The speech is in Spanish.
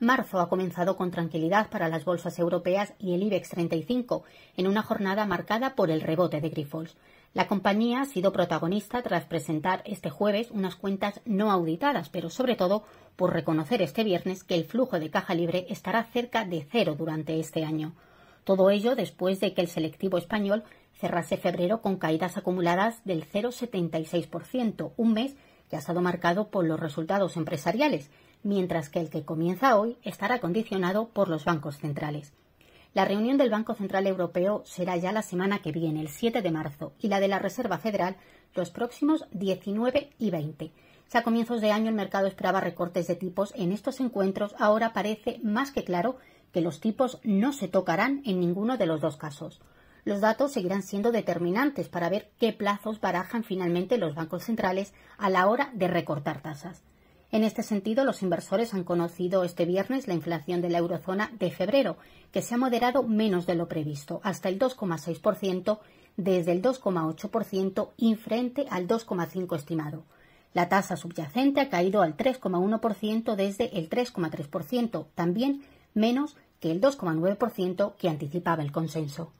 Marzo ha comenzado con tranquilidad para las bolsas europeas y el IBEX 35, en una jornada marcada por el rebote de Grifols. La compañía ha sido protagonista tras presentar este jueves unas cuentas no auditadas, pero sobre todo por reconocer este viernes que el flujo de caja libre estará cerca de cero durante este año. Todo ello después de que el selectivo español cerrase febrero con caídas acumuladas del 0,76%, un mes ha estado marcado por los resultados empresariales, mientras que el que comienza hoy estará condicionado por los bancos centrales. La reunión del Banco Central Europeo será ya la semana que viene, el 7 de marzo, y la de la Reserva Federal los próximos 19 y 20. Ya a comienzos de año el mercado esperaba recortes de tipos. En estos encuentros ahora parece más que claro que los tipos no se tocarán en ninguno de los dos casos los datos seguirán siendo determinantes para ver qué plazos barajan finalmente los bancos centrales a la hora de recortar tasas. En este sentido, los inversores han conocido este viernes la inflación de la eurozona de febrero, que se ha moderado menos de lo previsto, hasta el 2,6% desde el 2,8% infrente frente al 2,5% estimado. La tasa subyacente ha caído al 3,1% desde el 3,3%, también menos que el 2,9% que anticipaba el consenso.